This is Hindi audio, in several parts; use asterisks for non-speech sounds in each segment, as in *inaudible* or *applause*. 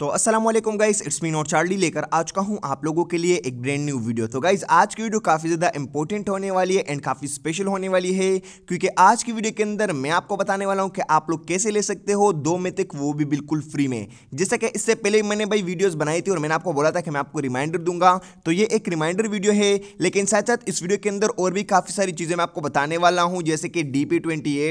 तो Aslam guys it's me not Charlie लेकर आज का हूँ आप लोगों के लिए एक ब्रांड न्यू वीडियो तो गाइस आज की वीडियो काफ़ी ज़्यादा इंपॉर्टेंट होने वाली है एंड काफ़ी स्पेशल होने वाली है क्योंकि आज की वीडियो के अंदर मैं आपको बताने वाला हूँ कि आप लोग कैसे ले सकते हो दो मेथिक वो भी बिल्कुल फ्री में जैसा कि इससे पहले मैंने भाई वीडियोज़ बनाई थी और मैंने आपको बोला था कि मैं आपको रिमाइंडर दूंगा तो ये एक रिमाइंडर वीडियो है लेकिन साथ साथ इस वीडियो के अंदर और भी काफ़ी सारी चीज़ें मैं आपको बताने वाला हूँ जैसे कि डी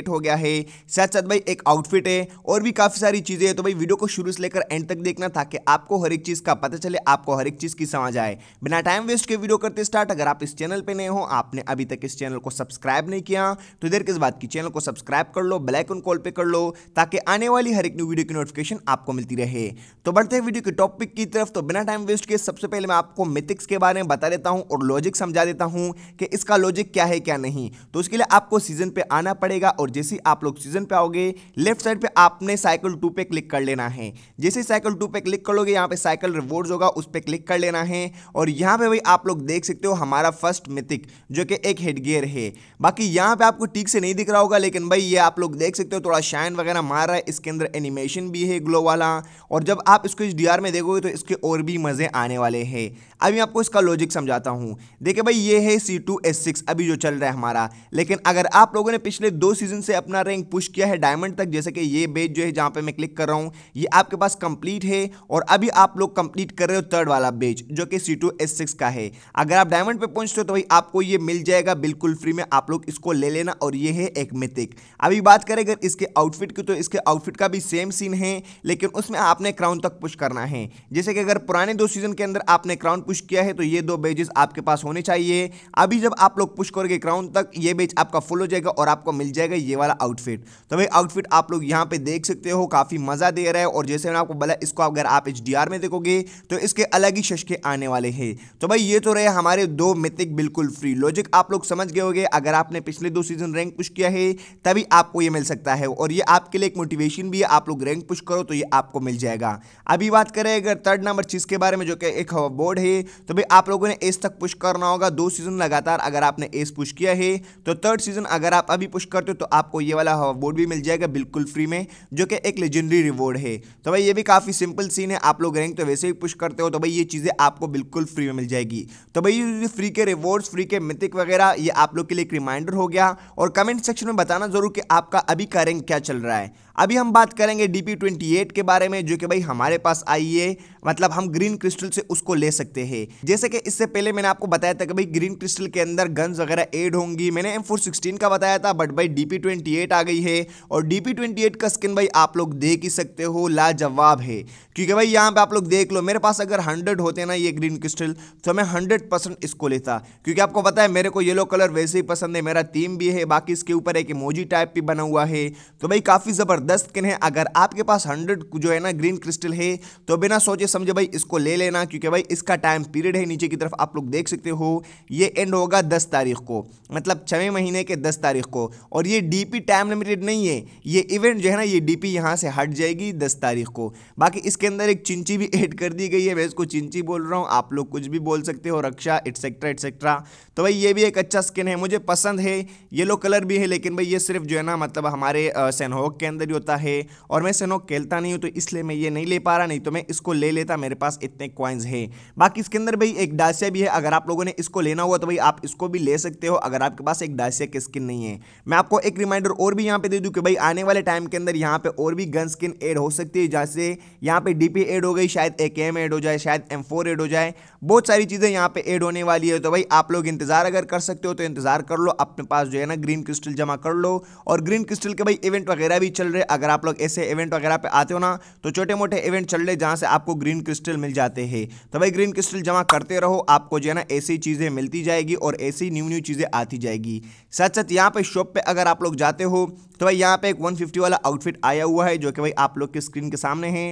हो गया है साथ साथ भाई एक आउटफिट है और भी काफ़ी सारी चीज़ें हैं तो भाई वीडियो को शुरू से लेकर एंड तक देखना ताकि आपको हर एक चीज़ का पता चले आपको हर एक चीज़ की समझ आए बिना टाइम वेस्ट के वीडियो करते स्टार्ट अगर आप इस चैनल पर नए हो आपने अभी तक इस चैनल को सब्सक्राइब नहीं किया तो देर किस बात की चैनल को सब्सक्राइब कर लो बेलाइकन कॉल पर कर लो ताकि आने वाली हर एक न्यू वीडियो की नोटिफिकेशन आपको मिलती रहे तो बढ़ते हैं वीडियो के टॉपिक की तरफ तो बिना टाइम वेस्ट के सबसे पहले मैं आपको मिथिक्स के बारे में बता देता हूँ और लॉजिक समझा देता हूँ कि इसका लॉजिक क्या है क्या नहीं तो उसके लिए आपको सीजन पे आना पड़ेगा और जैसे आप लोग सीजन पे आओगे लेफ्ट साइड पे आपने साइकिल टू पे क्लिक कर लेना है जैसे साइकिल टू पे क्लिक कर लोगे यहाँ पे साइकिल रिवॉर्ड्स होगा उस पर क्लिक कर लेना है और यहाँ पे भाई आप लोग देख सकते हो हमारा फर्स्ट मिथिक जो कि एक हेडगेयर है बाकी यहाँ पे आपको ठीक से नहीं दिख रहा होगा लेकिन भाई ये आप लोग देख सकते हो थोड़ा शाइन वगैरह मार रहा है इसके अंदर एनिमेशन भी है ग्लो वाला और जब आप इसको इस डी में देखोगे तो इसके और भी मज़े आने वाले हैं अभी आपको इसका लॉजिक समझाता हूँ देखिए भाई ये है सी टू एस सिक्स अभी जो चल रहा है हमारा लेकिन अगर आप लोगों ने पिछले दो सीजन से अपना रैंक पुश किया है डायमंड तक जैसे कि ये बेच जो है जहाँ पे मैं क्लिक कर रहा हूँ ये आपके पास कंप्लीट है है और अभी आप लोग कंप्लीट कर रहे हो थर्ड वाला बेच जो कि सी टू एस सिक्स का है अगर आप डायमंड पे पहुंचते हो तो भाई आपको ये मिल जाएगा बिल्कुल फ्री में आप लोग इसको ले लेना और ये है एक मिथिक अभी बात करें अगर इसके आउटफिट की तो इसके आउटफिट का भी सेम सीन है लेकिन उसमें आपने क्राउन तक पुश करना है जैसे कि अगर पुराने दो सीजन के अंदर आपने क्राउन पुश किया है तो ये दो बेजेस आपके पास होने चाहिए अभी जब आप लोग पुश करोगे क्राउन तक ये बेच आपका फुल हो जाएगा और आपको मिल जाएगा ये वाला आउटफिट तो भाई आउटफिट आप लोग यहाँ पे देख सकते हो काफ़ी मज़ा दे रहा है और जैसे मैंने आपको बोला इसको अगर आप एच में देखोगे तो इसके अलग ही शशके आने वाले हैं तो भाई ये तो रहे हमारे दो मिथिक बिल्कुल फ्री लॉजिक आप लोग समझ गए होंगे अगर आपने पिछले दो सीजन रैंक पुश किया है तभी आपको ये मिल सकता है और ये आपके लिए एक मोटिवेशन भी है आप लोग रैंक पुश करो तो ये आपको मिल जाएगा अभी बात करें अगर थर्ड नंबर चीज़ के बारे में जो कि एक बोर्ड है तो भाई आप लोगों ने एस तक पुश करना होगा दो सीजन लगातार अगर आपने एस पुश किया है तो थर्ड सीजन अगर आप अभी पुश करते हो तो आपको ये वाला बोर्ड भी मिल जाएगा बिल्कुल फ्री में जो कि एक लेजेंडरी रिवॉर्ड है तो भाई ये भी काफ़ी सिंपल सिंपल सीन है आप लोग रैंक तो वैसे ही पुश करते हो तो भाई ये चीज़ें आपको बिल्कुल फ्री में मिल जाएगी तो भाई फ्री के रिवॉर्ड्स फ्री के मिथिक वगैरह ये आप लोग के लिए एक रिमाइंडर हो गया और कमेंट सेक्शन में बताना जरूर कि आपका अभी का रैंक क्या चल रहा है अभी हम बात करेंगे डी पी ट्वेंटी एट के बारे में जो कि भाई हमारे पास आई है मतलब हम ग्रीन क्रिस्टल से उसको ले सकते हैं जैसे कि इससे पहले मैंने आपको बताया था कि भाई ग्रीन क्रिस्टल के अंदर गन्स वगैरह एड होंगी मैंने एम फोर सिक्सटीन का बताया था बट भाई डी पी ट्वेंटी एट आ गई है और डी पी ट्वेंटी एट का स्किन भाई आप लोग देख ही सकते हो लाजवाब है क्योंकि भाई यहाँ पर आप लोग देख लो मेरे पास अगर हंड्रेड होते ना ये ग्रीन क्रिस्टल तो मैं हंड्रेड परसेंट इसको लेता क्योंकि आपको पता है मेरे को येलो कलर वैसे ही पसंद है मेरा थीम भी है बाकी इसके ऊपर एक मोजी टाइप भी बना हुआ है तो भाई काफ़ी ज़बरदस्त ज़बरदस्त किन है अगर आपके पास हंड्रेड जो है ना ग्रीन क्रिस्टल है तो बिना सोचे समझे भाई इसको ले लेना क्योंकि भाई इसका टाइम पीरियड है नीचे की तरफ आप लोग देख सकते हो ये एंड होगा दस तारीख को मतलब छवें महीने के दस तारीख को और ये डीपी टाइम लिमिटेड नहीं है ये इवेंट जो है ना ये डीपी यहाँ से हट जाएगी दस तारीख को बाकी इसके अंदर एक चिंची भी ऐड *laughs* कर दी गई है मैं इसको चिंची बोल रहा हूँ आप लोग कुछ भी बोल सकते हो रक्षा एट्सेट्रा एट्सेट्रा तो भाई ये भी एक अच्छा स्किन है मुझे पसंद है येलो कलर भी है लेकिन भाई ये सिर्फ जो है ना मतलब हमारे सैनहोक के अंदर भी होता है और मैं सनो खेलता नहीं हूँ तो इसलिए मैं ये नहीं ले पा रहा नहीं तो मैं इसको ले लेता मेरे पास इतने कॉइन्स है बाकी इसके अंदर भाई एक डासिया भी है अगर आप लोगों ने इसको लेना हुआ तो भाई आप इसको भी ले सकते हो अगर आपके पास एक डासिया की स्किन नहीं है मैं आपको एक रिमाइंडर और भी यहाँ पे दे दूँ कि भाई आने वाले टाइम के अंदर यहाँ पर और भी गन स्किन एड हो सकती है जैसे यहाँ पर डी पी हो गई शायद ए के हो जाए शायद एम फोर हो जाए बहुत सारी चीज़ें यहाँ पर एड होने वाली है तो भाई आप लोग इंतज़ार अगर कर सकते हो तो इंतज़ार कर लो अपने पास जो है ना ग्रीन क्रिस्टल जमा कर लो और ग्रीन क्रिस्टल के भाई इवेंट वगैरह भी चल रहे अगर आप लोग ऐसे इवेंट वगैरह पे आते हो ना तो छोटे मोटे इवेंट चल रहे जहाँ से आपको ग्रीन क्रिस्टल मिल जाते हैं तो भाई ग्रीन क्रिस्टल जमा करते रहो आपको जो है ना ऐसी चीज़ें मिलती जाएगी और ऐसी न्यू न्यू चीज़ें आती जाएगी साथ साथ यहाँ पर शॉप पर अगर आप लोग जाते हो तो भाई यहाँ पे एक 150 वाला आउटफिट आया हुआ है जो कि भाई आप लोग की स्क्रीन के सामने है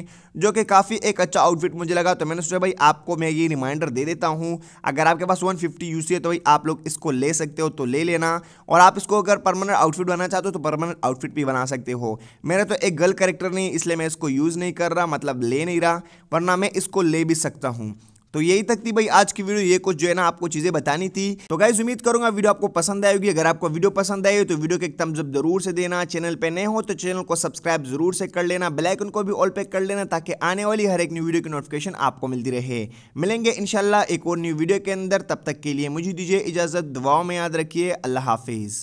जो कि काफ़ी एक अच्छा आउटफिट मुझे लगा तो मैंने सोचा भाई आपको मैं ये रिमाइंडर दे देता हूँ अगर आपके पास 150 फिफ्टी यूसी है तो भाई आप लोग इसको ले सकते हो तो ले लेना और आप इसको अगर परमानेंट आउटफिट बनाना चाहते हो तो परमानेंट आउटफिट भी बना सकते हो मेरा तो एक गर्ल करेक्टर नहीं इसलिए मैं इसको यूज़ नहीं कर रहा मतलब ले नहीं रहा वरना मैं इसको ले भी सकता हूँ तो यही तक थी भाई आज की वीडियो ये कुछ जो है ना आपको चीजें बतानी थी तो गाइज उम्मीद करूंगा वीडियो आपको पसंद आएगी अगर आपको वीडियो पसंद आई हो तो वीडियो को एक थम्स अप जरूर से देना चैनल पे नए हो तो चैनल को सब्सक्राइब जरूर से कर लेना बेलाइकन को भी ऑल पे कर लेना ताकि आने वाली हर एक न्यू वीडियो की नोटिफिकेशन आपको मिलती रहे मिलेंगे इनशाला एक और न्यू वीडियो के अंदर तब तक के लिए मुझे दीजिए इजाजत दुआओं में याद रखिए अल्लाह हाफिज़